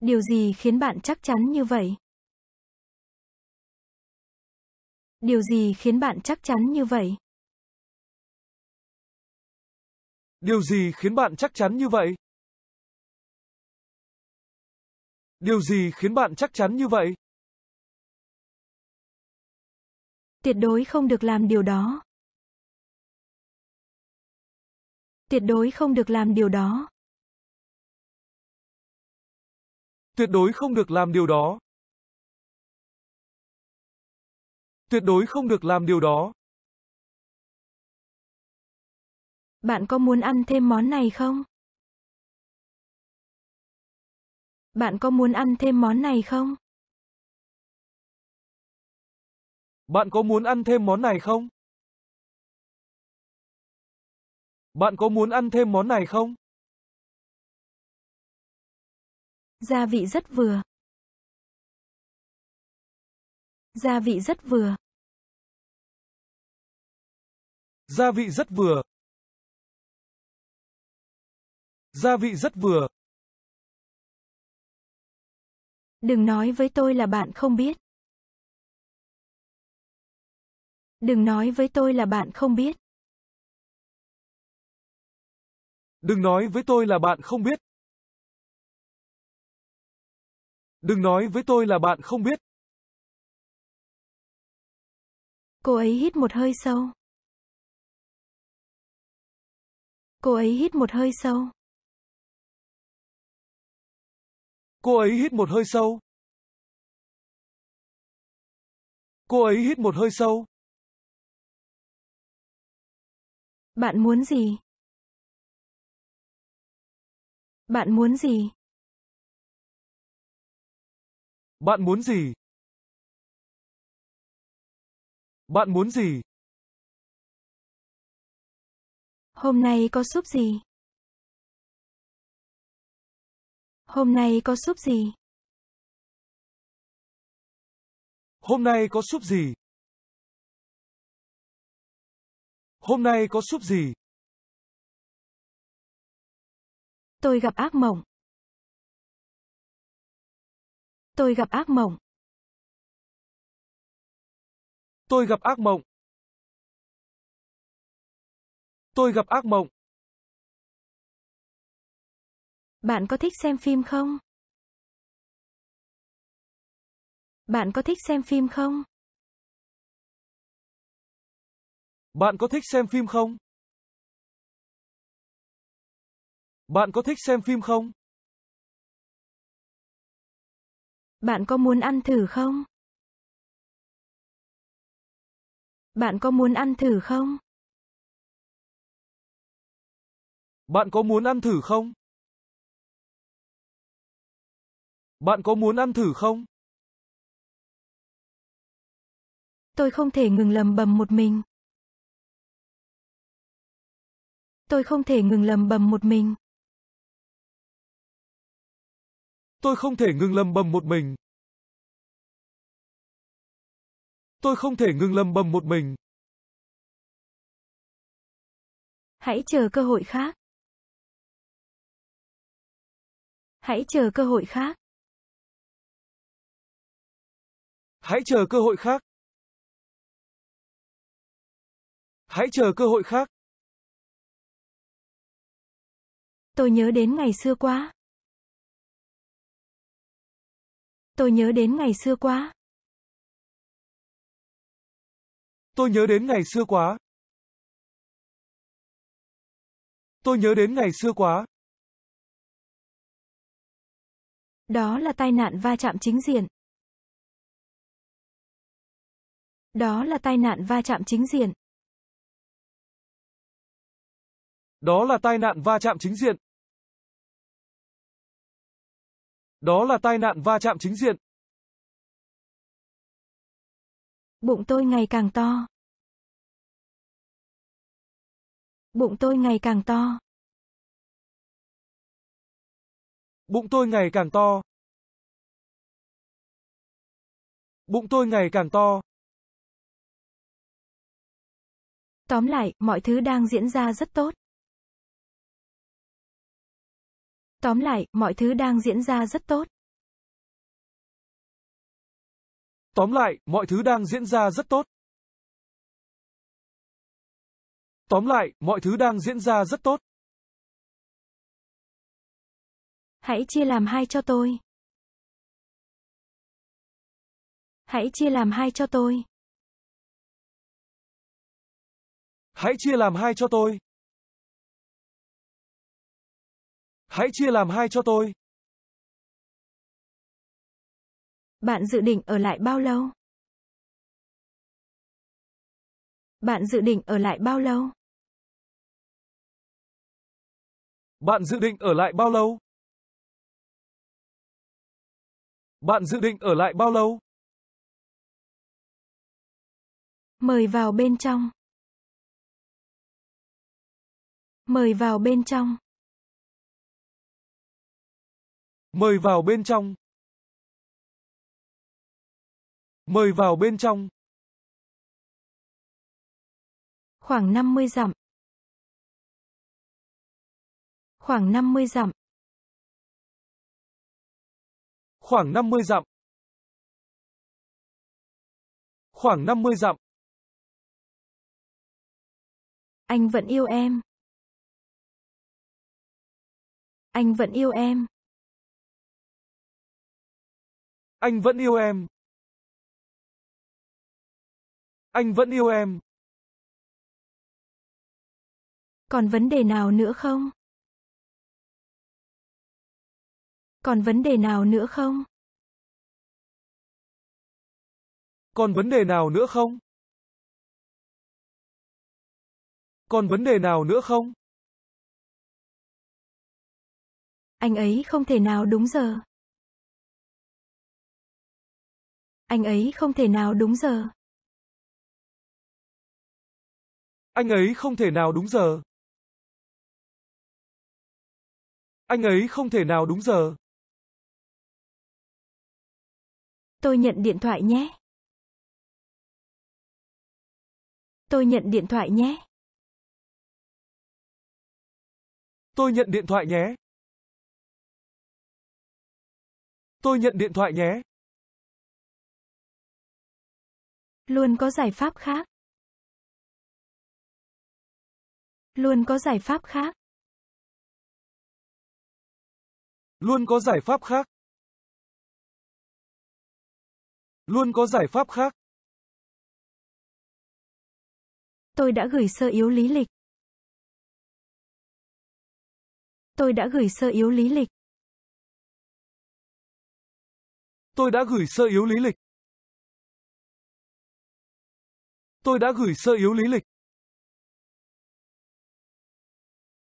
Điều gì khiến bạn chắc chắn như vậy? Điều gì khiến bạn chắc chắn như vậy? Điều gì khiến bạn chắc chắn như vậy? Điều gì khiến bạn chắc chắn như vậy? Tuyệt đối không được làm điều đó. Tuyệt đối không được làm điều đó. Tuyệt đối không được làm điều đó. Tuyệt đối không được làm điều đó. Bạn có muốn ăn thêm món này không? Bạn có muốn ăn thêm món này không? Bạn có muốn ăn thêm món này không? Bạn có muốn ăn thêm món này không? Gia vị rất vừa. Gia vị rất vừa. Gia vị rất vừa. Gia vị rất vừa. Đừng nói với tôi là bạn không biết. Đừng nói với tôi là bạn không biết. Đừng nói với tôi là bạn không biết. Đừng nói với tôi là bạn không biết. Cô ấy hít một hơi sâu. Cô ấy hít một hơi sâu. Cô ấy hít một hơi sâu. Cô ấy hít một hơi sâu. Bạn muốn gì? Bạn muốn gì? Bạn muốn gì? Bạn muốn gì? Hôm nay có súp gì? Hôm nay có súp gì? Hôm nay có súp gì? Hôm nay có súp gì? Tôi gặp ác mộng. Tôi gặp ác mộng. Tôi gặp ác mộng. Tôi gặp ác mộng. Bạn có thích xem phim không? Bạn có thích xem phim không? Bạn có thích xem phim không? Bạn có thích xem phim không? Bạn có muốn ăn thử không? Bạn có muốn ăn thử không? Bạn có muốn ăn thử không? Bạn có muốn ăn thử không? Tôi không thể ngừng lầm bầm một mình. Tôi không thể ngừng lầm bầm một mình. Tôi không thể ngừng lầm bầm một mình. Tôi không thể ngừng lầm bầm một mình. Hãy chờ cơ hội khác. Hãy chờ cơ hội khác. Hãy chờ cơ hội khác. Hãy chờ cơ hội khác. Tôi nhớ đến ngày xưa quá. Tôi nhớ đến ngày xưa quá. Tôi nhớ đến ngày xưa quá. Tôi nhớ đến ngày xưa quá. Đó là tai nạn va chạm chính diện. Đó là tai nạn va chạm chính diện. Đó là tai nạn va chạm chính diện. Đó là tai nạn va chạm chính diện. Bụng tôi ngày càng to. Bụng tôi ngày càng to. Bụng tôi ngày càng to. Bụng tôi ngày càng to. Tóm lại, mọi thứ đang diễn ra rất tốt. Tóm lại, mọi thứ đang diễn ra rất tốt. Tóm lại, mọi thứ đang diễn ra rất tốt. Tóm lại, mọi thứ đang diễn ra rất tốt. Hãy chia làm hai cho tôi. Hãy chia làm hai cho tôi. Hãy chia làm hai cho tôi. Hãy chia làm hai cho tôi. Bạn dự định ở lại bao lâu? Bạn dự định ở lại bao lâu? Bạn dự định ở lại bao lâu? Bạn dự định ở lại bao lâu? Mời vào bên trong. Mời vào bên trong. Mời vào bên trong. Mời vào bên trong. Khoảng 50 dặm. Khoảng 50 dặm. Khoảng 50 dặm. Khoảng 50 dặm. Anh vẫn yêu em. Anh vẫn yêu em. Anh vẫn yêu em. Anh vẫn yêu em. Còn vấn đề nào nữa không? Còn vấn đề nào nữa không? Còn vấn đề nào nữa không? Còn vấn đề nào nữa không? Anh ấy không thể nào đúng giờ. Anh ấy không thể nào đúng giờ. Anh ấy không thể nào đúng giờ. Anh ấy không thể nào đúng giờ. Tôi nhận điện thoại nhé. Tôi nhận điện thoại nhé. Tôi nhận điện thoại nhé. Tôi nhận điện thoại nhé. Luôn có giải pháp khác. Luôn có giải pháp khác. Luôn có giải pháp khác. Luôn có giải pháp khác. Tôi đã gửi sơ yếu lý lịch. Tôi đã gửi sơ yếu lý lịch. Tôi đã gửi sơ yếu lý lịch. Tôi đã gửi sơ yếu lý lịch.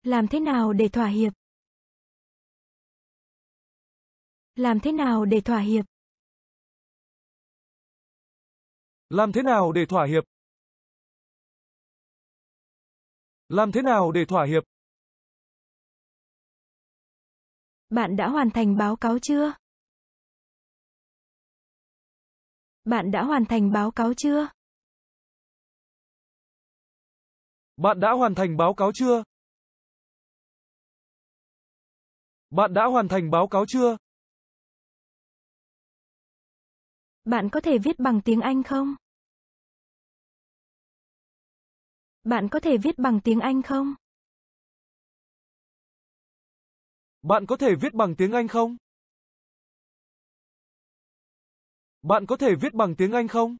Làm thế nào để thỏa hiệp? Làm thế nào để thỏa hiệp? Làm thế nào để thỏa hiệp? Làm thế nào để thỏa hiệp? Bạn đã hoàn thành báo cáo chưa? Bạn đã hoàn thành báo cáo chưa? Bạn đã hoàn thành báo cáo chưa? Bạn đã hoàn thành báo cáo chưa? Bạn có thể viết bằng tiếng Anh không? Bạn có thể viết bằng tiếng Anh không? Bạn có thể viết bằng tiếng Anh không? Bạn có thể viết bằng tiếng Anh không?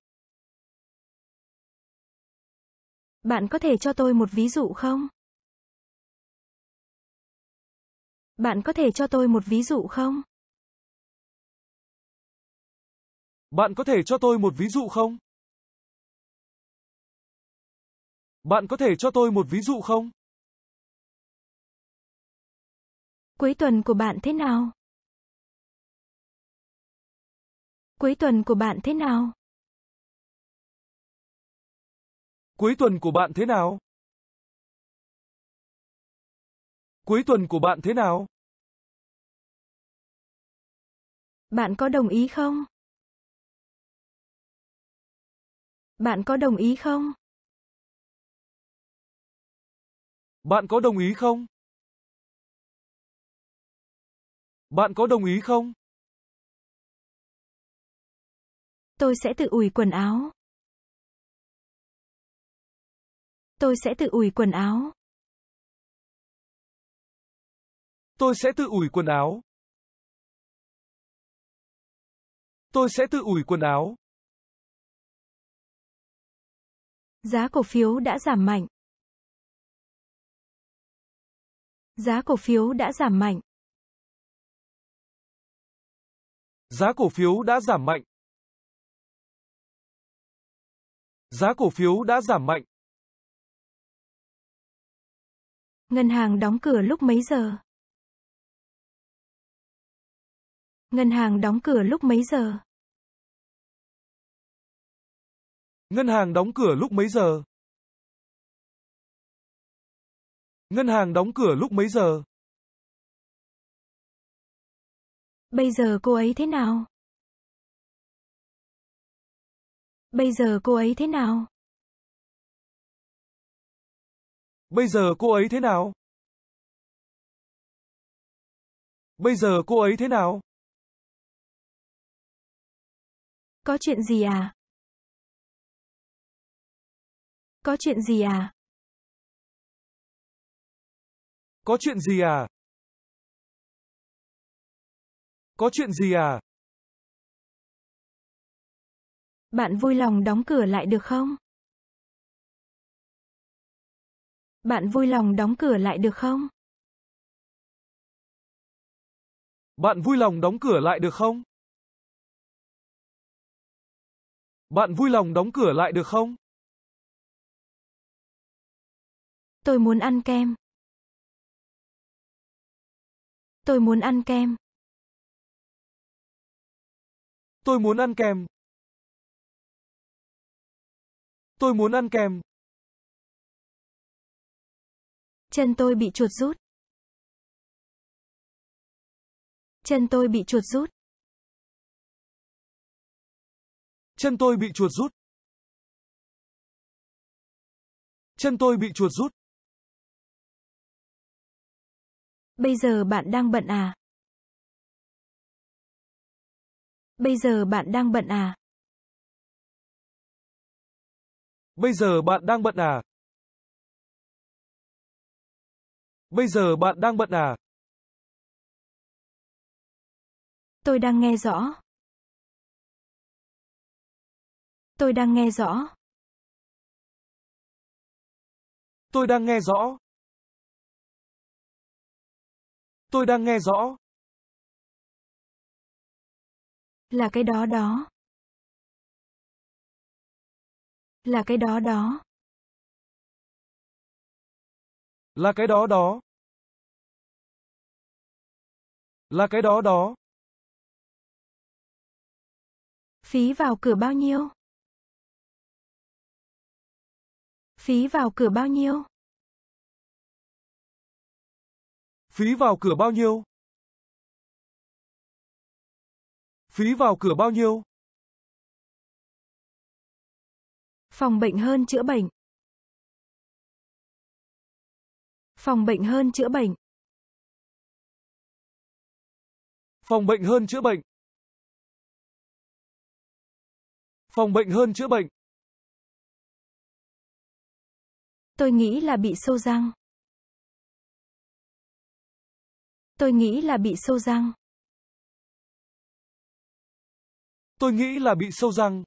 Bạn có thể cho tôi một ví dụ không? Bạn có thể cho tôi một ví dụ không? Bạn có thể cho tôi một ví dụ không? Bạn có thể cho tôi một ví dụ không? Cuối tuần của bạn thế nào? Cuối tuần của bạn thế nào? Cuối tuần của bạn thế nào? Cuối tuần của bạn thế nào? Bạn có đồng ý không? Bạn có đồng ý không? Bạn có đồng ý không? Bạn có đồng ý không? Tôi sẽ tự ủi quần áo. Tôi sẽ tự ủi quần áo. Tôi sẽ tự ủi quần áo. Tôi sẽ tự ủi quần áo. Giá cổ phiếu đã giảm mạnh. Giá cổ phiếu đã giảm mạnh. Giá cổ phiếu đã giảm mạnh. Giá cổ phiếu đã giảm mạnh. Ngân hàng đóng cửa lúc mấy giờ? Ngân hàng đóng cửa lúc mấy giờ? Ngân hàng đóng cửa lúc mấy giờ? Ngân hàng đóng cửa lúc mấy giờ? Bây giờ cô ấy thế nào? Bây giờ cô ấy thế nào? Bây giờ cô ấy thế nào? Bây giờ cô ấy thế nào? Có chuyện gì à? Có chuyện gì à? Có chuyện gì à? Có chuyện gì à? Bạn vui lòng đóng cửa lại được không? Bạn vui lòng đóng cửa lại được không? Bạn vui lòng đóng cửa lại được không? Bạn vui lòng đóng cửa lại được không? Tôi muốn ăn kem. Tôi muốn ăn kem. Tôi muốn ăn kem. Tôi muốn ăn kem. Chân tôi bị chuột rút. Chân tôi bị chuột rút. Chân tôi bị chuột rút. Chân tôi bị chuột rút. Bây giờ bạn đang bận à? Bây giờ bạn đang bận à? Bây giờ bạn đang bận à? Bây giờ bạn đang bận à? Tôi đang nghe rõ. Tôi đang nghe rõ. Tôi đang nghe rõ. Tôi đang nghe rõ. Là cái đó đó. Là cái đó đó. Là cái đó đó. Là cái đó đó. Phí vào cửa bao nhiêu? Phí vào cửa bao nhiêu? Phí vào cửa bao nhiêu? Phí vào cửa bao nhiêu? Phòng bệnh hơn chữa bệnh. Phòng bệnh hơn chữa bệnh. Phòng bệnh hơn chữa bệnh. Phòng bệnh hơn chữa bệnh. Tôi nghĩ là bị sâu răng. Tôi nghĩ là bị sâu răng. Tôi nghĩ là bị sâu răng.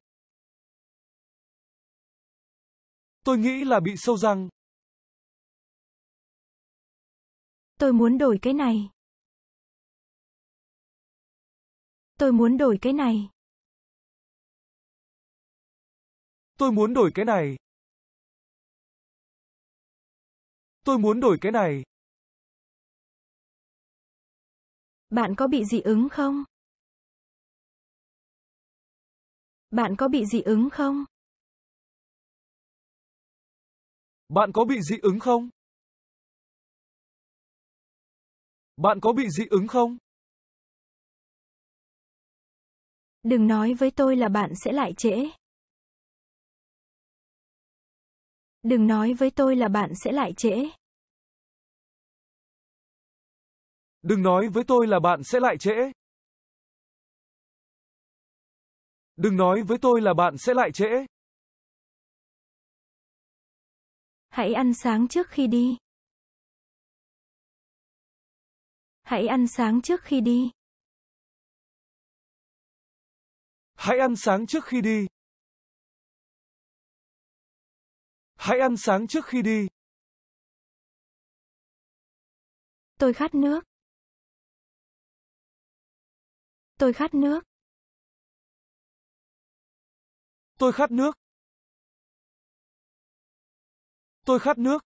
Tôi nghĩ là bị sâu răng. Tôi muốn đổi cái này. Tôi muốn đổi cái này. Tôi muốn đổi cái này. Tôi muốn đổi cái này. Bạn có bị dị ứng không? Bạn có bị dị ứng không? Bạn có bị dị ứng không? Bạn có bị dị ứng không? Đừng nói với tôi là bạn sẽ lại trễ. Đừng nói với tôi là bạn sẽ lại trễ. Đừng nói với tôi là bạn sẽ lại trễ. Đừng nói với tôi là bạn sẽ lại trễ. Hãy ăn sáng trước khi đi. Hãy ăn sáng trước khi đi. Hãy ăn sáng trước khi đi. Hãy ăn sáng trước khi đi. Tôi khát nước. Tôi khát nước. Tôi khát nước. Tôi khát nước.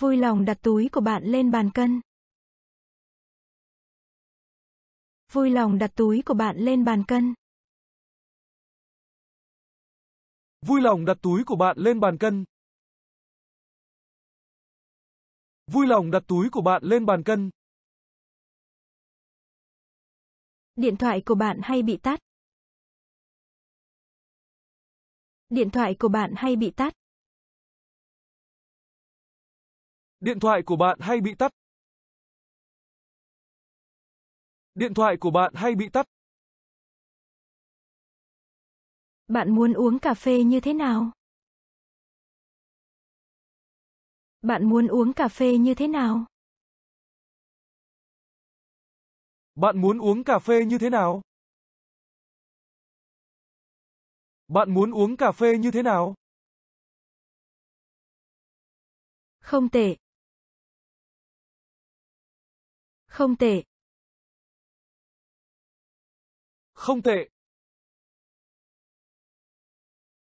Vui lòng đặt túi của bạn lên bàn cân. Vui lòng đặt túi của bạn lên bàn cân. Vui lòng đặt túi của bạn lên bàn cân. Vui lòng đặt túi của bạn lên bàn cân. Điện thoại của bạn hay bị tắt. Điện thoại của bạn hay bị tắt. Điện thoại của bạn hay bị tắt. Điện thoại của bạn hay bị tắt. Bạn muốn uống cà phê như thế nào? Bạn muốn uống cà phê như thế nào? Bạn muốn uống cà phê như thế nào? Bạn muốn uống cà phê như thế nào? Không tệ, không tệ. Không tệ.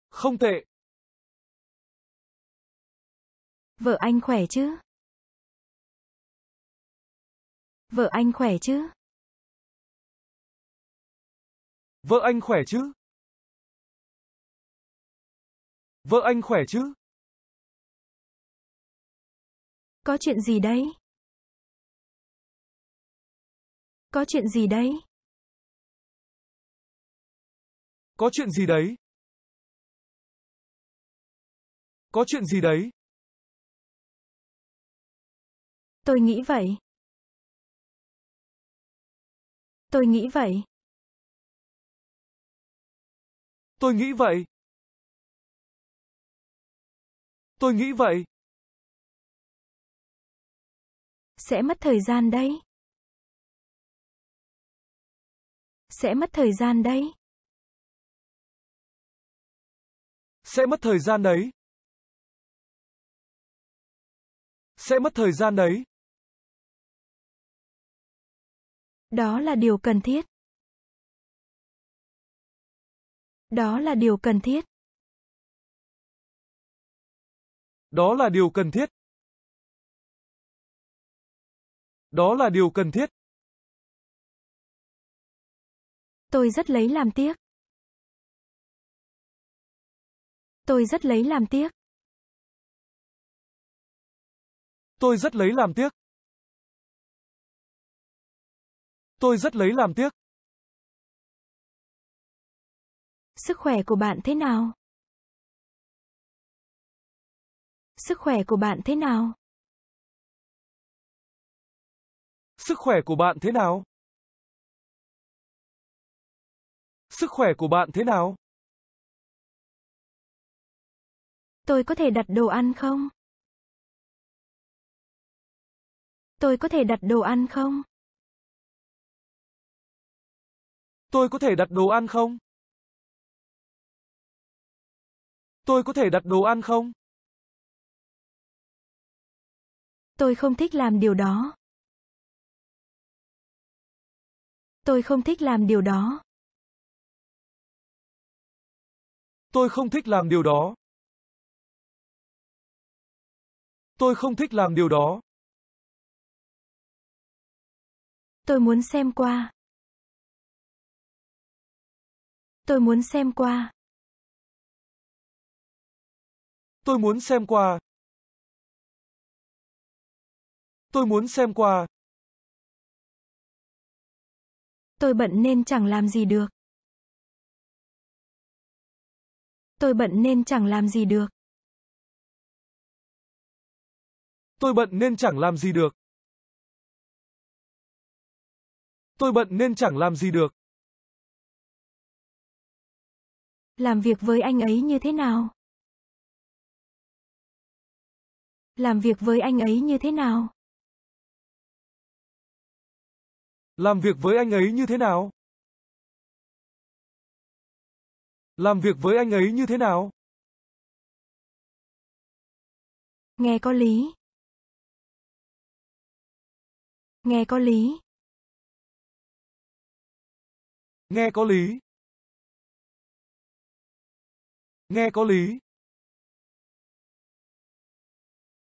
Không tệ. Vợ anh khỏe chứ? Vợ anh khỏe chứ? Vợ anh khỏe chứ? Vợ anh khỏe chứ? Có chuyện gì đấy? Có chuyện gì đấy? Có chuyện gì đấy? Có chuyện gì đấy? Tôi nghĩ vậy. Tôi nghĩ vậy. Tôi nghĩ vậy. Tôi nghĩ vậy. Sẽ mất thời gian đấy. sẽ mất thời gian đấy. Sẽ mất thời gian đấy. Sẽ mất thời gian đấy. Đó là điều cần thiết. Đó là điều cần thiết. Đó là điều cần thiết. Đó là điều cần thiết. Tôi rất lấy làm tiếc. Tôi rất lấy làm tiếc. Tôi rất lấy làm tiếc. Tôi rất lấy làm tiếc. Sức khỏe của bạn thế nào? Sức khỏe của bạn thế nào? Sức khỏe của bạn thế nào? Sức khỏe của bạn thế nào? Tôi có thể đặt đồ ăn không? Tôi có thể đặt đồ ăn không? Tôi có thể đặt đồ ăn không? Tôi có thể đặt đồ ăn không? Tôi không thích làm điều đó. Tôi không thích làm điều đó. Tôi không thích làm điều đó. Tôi không thích làm điều đó. Tôi muốn xem qua. Tôi muốn xem qua. Tôi muốn xem qua. Tôi muốn xem qua. Tôi bận nên chẳng làm gì được. Tôi bận nên chẳng làm gì được. Tôi bận nên chẳng làm gì được. Tôi bận nên chẳng làm gì được. Làm việc với anh ấy như thế nào? Làm việc với anh ấy như thế nào? Làm việc với anh ấy như thế nào? Làm việc với anh ấy như thế nào? Nghe có lý. Nghe có lý. Nghe có lý. Nghe có lý.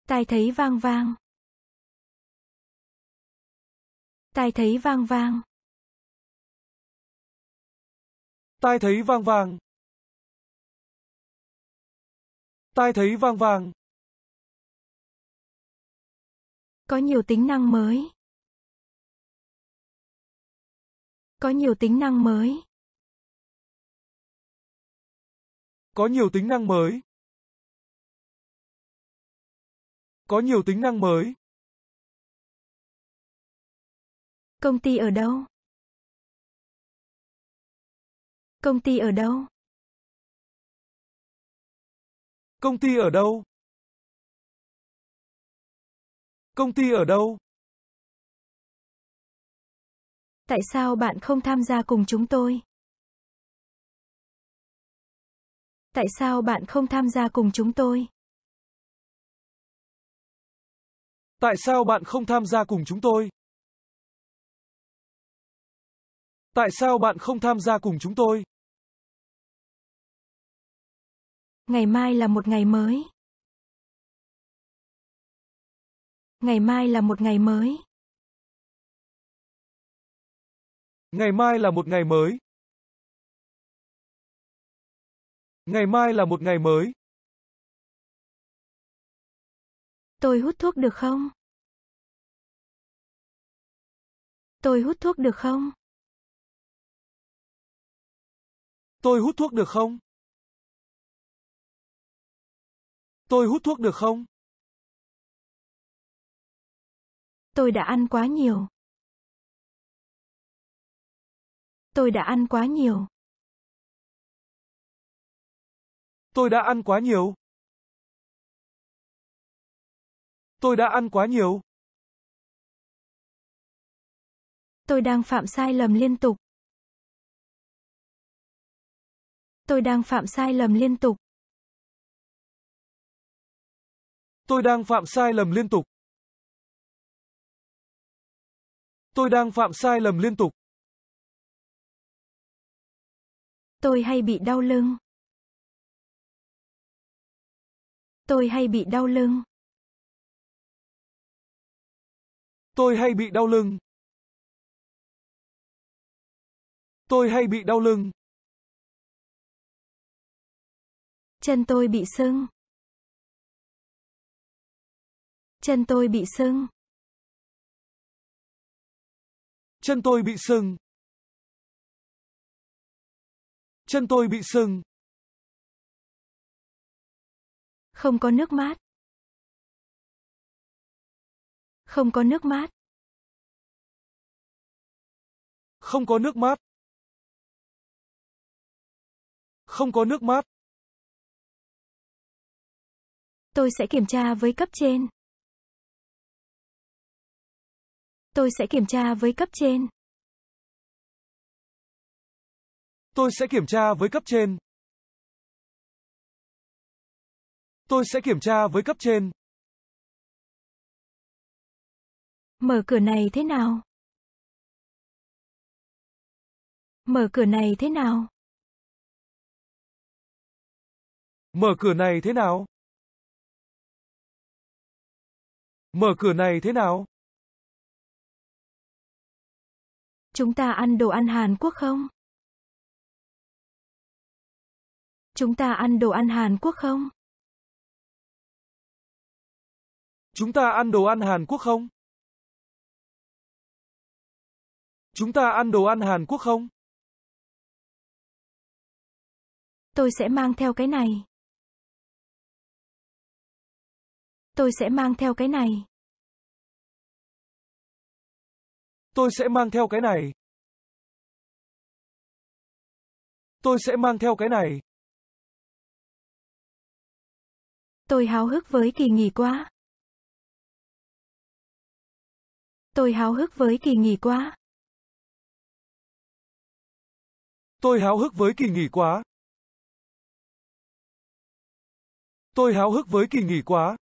Tai thấy vang vang. Tai thấy vang vang. Tai thấy vang vang. tai thấy vang vang. Có nhiều tính năng mới. Có nhiều tính năng mới. Có nhiều tính năng mới. Có nhiều tính năng mới. Công ty ở đâu? Công ty ở đâu? Công ty ở đâu? Công ty ở đâu? Tại sao bạn không tham gia cùng chúng tôi? Tại sao bạn không tham gia cùng chúng tôi? Tại sao bạn không tham gia cùng chúng tôi? Tại sao bạn không tham gia cùng chúng tôi? Ngày mai là một ngày mới. Ngày mai là một ngày mới. Ngày mai là một ngày mới. Ngày mai là một ngày mới. Tôi hút thuốc được không? Tôi hút thuốc được không? Tôi hút thuốc được không? Tôi hút thuốc được không? Tôi đã ăn quá nhiều. Tôi đã ăn quá nhiều. Tôi đã ăn quá nhiều. Tôi đã ăn quá nhiều. Tôi đang phạm sai lầm liên tục. Tôi đang phạm sai lầm liên tục. Tôi đang phạm sai lầm liên tục. Tôi đang phạm sai lầm liên tục. Tôi hay bị đau lưng. Tôi hay bị đau lưng. Tôi hay bị đau lưng. Tôi hay bị đau lưng. Chân tôi bị sưng. Chân tôi bị sưng. Chân tôi bị sưng. Chân tôi bị sưng. Không có nước mát. Không có nước mát. Không có nước mát. Không có nước mát. Tôi sẽ kiểm tra với cấp trên. Tôi sẽ kiểm tra với cấp trên. Tôi sẽ kiểm tra với cấp trên. Tôi sẽ kiểm tra với cấp trên. Mở cửa này thế nào? Mở cửa này thế nào? Mở cửa này thế nào? Mở cửa này thế nào? Chúng ta ăn đồ ăn Hàn Quốc không? Chúng ta ăn đồ ăn Hàn Quốc không? Chúng ta ăn đồ ăn Hàn Quốc không? Chúng ta ăn đồ ăn Hàn Quốc không? Tôi sẽ mang theo cái này. Tôi sẽ mang theo cái này. Tôi sẽ mang theo cái này. Tôi sẽ mang theo cái này. Tôi háo hức với kỳ nghỉ quá. Tôi háo hức với kỳ nghỉ quá. Tôi háo hức với kỳ nghỉ quá. Tôi háo hức với kỳ nghỉ quá.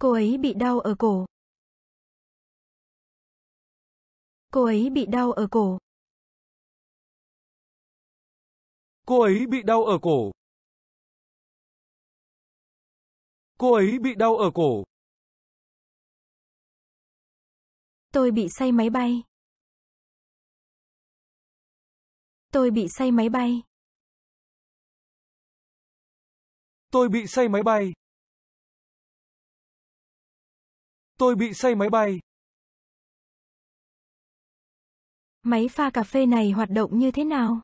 Cô ấy bị đau ở cổ. Cô ấy bị đau ở cổ. Cô ấy bị đau ở cổ. Cô ấy bị đau ở cổ. Tôi bị say máy bay. Tôi bị say máy bay. Tôi bị say máy bay. Tôi bị say máy bay. Máy pha cà phê này hoạt động như thế nào?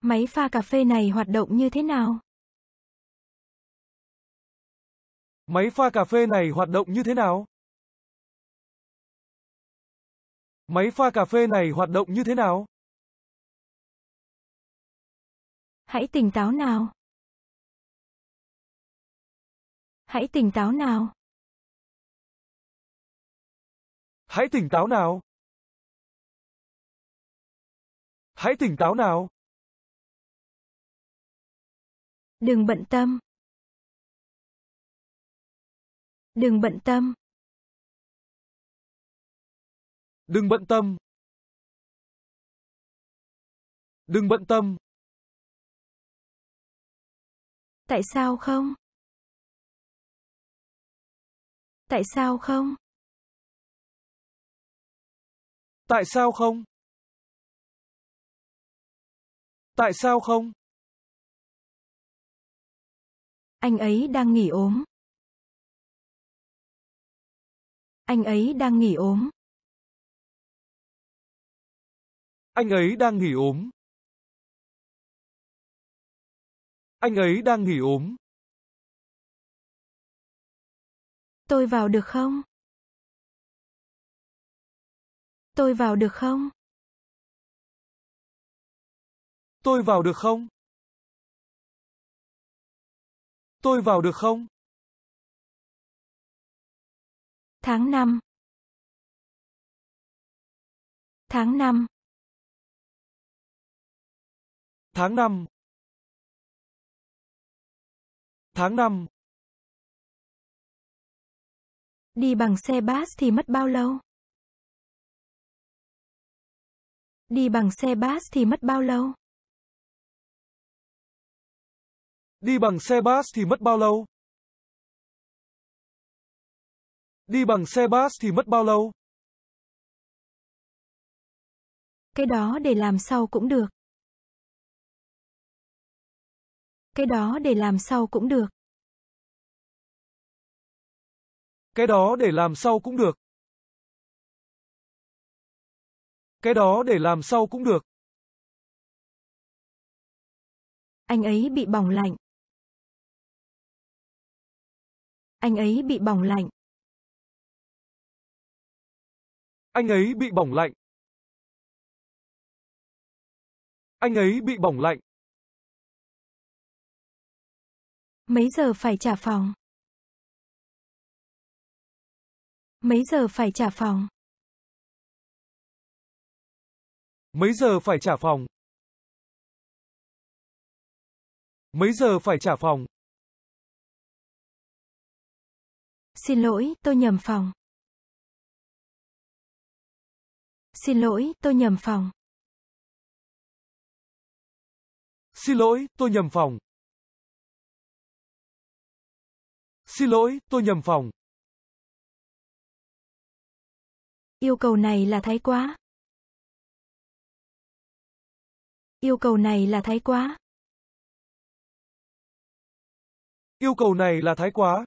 Máy pha cà phê này hoạt động như thế nào? Máy pha cà phê này hoạt động như thế nào? Máy pha cà phê này hoạt động như thế nào? Hãy tỉnh táo nào. Hãy tỉnh táo nào. Hãy tỉnh táo nào. Hãy tỉnh táo nào. Đừng bận tâm. Đừng bận tâm. Đừng bận tâm. Đừng bận tâm. Tại sao không? Tại sao không? Tại sao không? Tại sao không? Anh ấy đang nghỉ ốm. Anh ấy đang nghỉ ốm. Anh ấy đang nghỉ ốm. Anh ấy đang nghỉ ốm. Tôi vào được không? Tôi vào được không? Tôi vào được không? Tôi vào được không? Tháng 5 Tháng 5 Tháng 5 Tháng 5 Đi bằng xe bus thì mất bao lâu? Đi bằng xe bus thì mất bao lâu? Đi bằng xe bus thì mất bao lâu? Đi bằng xe bus thì mất bao lâu? Cái đó để làm sau cũng được. Cái đó để làm sau cũng được. Cái đó để làm sau cũng được. Cái đó để làm sau cũng được. Anh ấy bị bỏng lạnh. Anh ấy bị bỏng lạnh. Anh ấy bị bỏng lạnh. Anh ấy bị bỏng lạnh. Mấy giờ phải trả phòng? Mấy giờ phải trả phòng? Mấy giờ phải trả phòng? Mấy giờ phải trả phòng? Xin lỗi, tôi nhầm phòng. Xin lỗi, tôi nhầm phòng. Xin lỗi, tôi nhầm phòng. Xin lỗi, tôi nhầm phòng. Yêu cầu này là thái quá. Yêu cầu này là thái quá. Yêu cầu này là thái quá.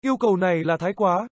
Yêu cầu này là thái quá.